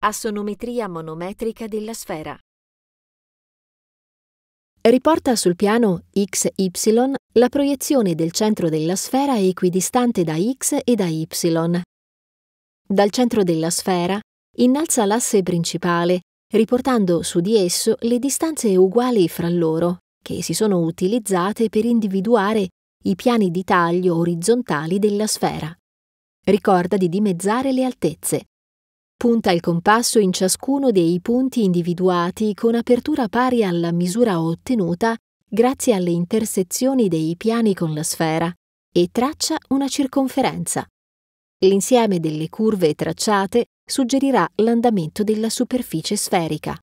Assonometria monometrica della sfera. Riporta sul piano XY la proiezione del centro della sfera equidistante da X e da Y. Dal centro della sfera innalza l'asse principale, riportando su di esso le distanze uguali fra loro, che si sono utilizzate per individuare i piani di taglio orizzontali della sfera. Ricorda di dimezzare le altezze. Punta il compasso in ciascuno dei punti individuati con apertura pari alla misura ottenuta grazie alle intersezioni dei piani con la sfera e traccia una circonferenza. L'insieme delle curve tracciate suggerirà l'andamento della superficie sferica.